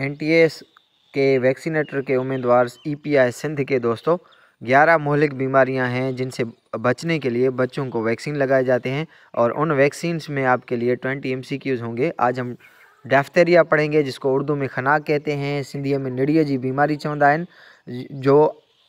NTS के vaccinator के उम्मीदवार ईपीआई सिंध के दोस्तों ग्यारह मौलिक बीमारियां हैं जिनसे बचने के लिए बच्चों को वैक्सीन लगाए जाते हैं और उन वैक्सीन्स में आपके लिए ट्वेंटी एम होंगे आज हम डेफ्थेरिया पढ़ेंगे जिसको उर्दू में खनाक कहते हैं सिंधी में निडिया जी बीमारी चवंदा आहिनि जो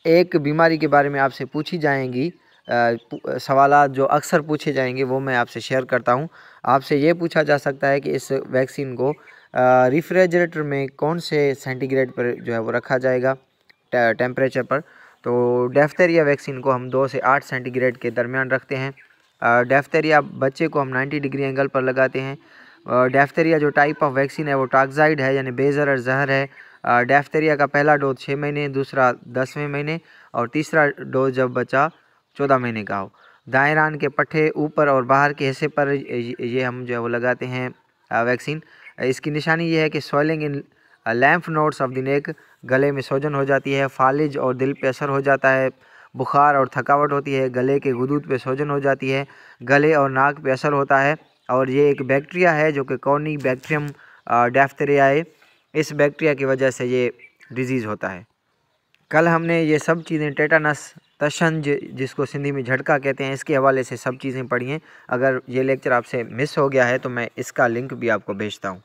एक बीमारी के बारे में आपसे पूछी जाएंगी सवाल जो अक्सर पूछे जाएंगे वो मैं आपसे शेयर करता हूँ आपसे ये पूछा जा सकता है कि इस वैक्सीन को रिफ्रिजरेटर में कौन से सेंटीग्रेड पर जो है वो रखा जाएगा टेम्परेचर पर तो डेफ्थेरिया वैक्सीन को हम दो से आठ सेंटीग्रेड के दरमियान रखते हैं डेफ्तेरिया बच्चे को हम नाइन्टी डिग्री एंगल पर लगाते हैं डेफ्तेरिया जो टाइप ऑफ वैक्सीन है वो टाकजाइड है यानी बेजर जहर है डेफ्तेरिया का पहला डोज छः महीने दूसरा दसवें महीने और तीसरा डोज जब बचा चौदह महीने का हो दायरान के पट्ठे ऊपर और बाहर के हिस्से पर ये हम जो है वो लगाते हैं वैक्सीन इसकी निशानी यह है कि swelling in lymph nodes of the neck गले में सोजन हो जाती है फालिज और दिल पे असर हो जाता है बुखार और थकावट होती है गले के गदूद पे सोजन हो जाती है गले और नाक पे असर होता है और ये एक बैक्टीरिया है जो कि कॉर्नी बैक्टीरियम है इस बैक्टीरिया की वजह से ये डिज़ीज़ होता है कल हमने ये सब चीज़ें टेटानस तशंज जिसको सिंधी में झटका कहते हैं इसके हवाले से सब चीज़ें पढ़ी हैं अगर ये लेक्चर आपसे मिस हो गया है तो मैं इसका लिंक भी आपको भेजता हूँ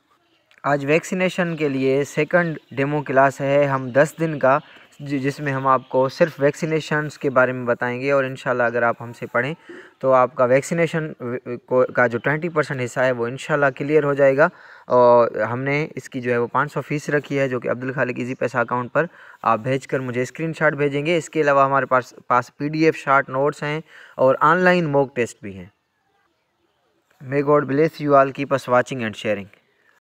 आज वैक्सीनेशन के लिए सेकंड डेमो क्लास है हम 10 दिन का जिसमें हम आपको सिर्फ वैक्सीनेशन के बारे में बताएंगे और इन अगर आप हमसे पढ़ें तो आपका वैक्सीनेशन को का जो ट्वेंटी परसेंट हिस्सा है वो इन क्लियर हो जाएगा और हमने इसकी जो है वो पाँच सौ फीस रखी है जो कि अब्दुल खालिक इजी पैसा अकाउंट पर आप भेजकर मुझे स्क्रीनशॉट भेजेंगे इसके अलावा हमारे पास पास पीडीएफ शॉर्ट नोट्स हैं और ऑनलाइन मॉक टेस्ट भी हैं may God bless you all keep us watching and sharing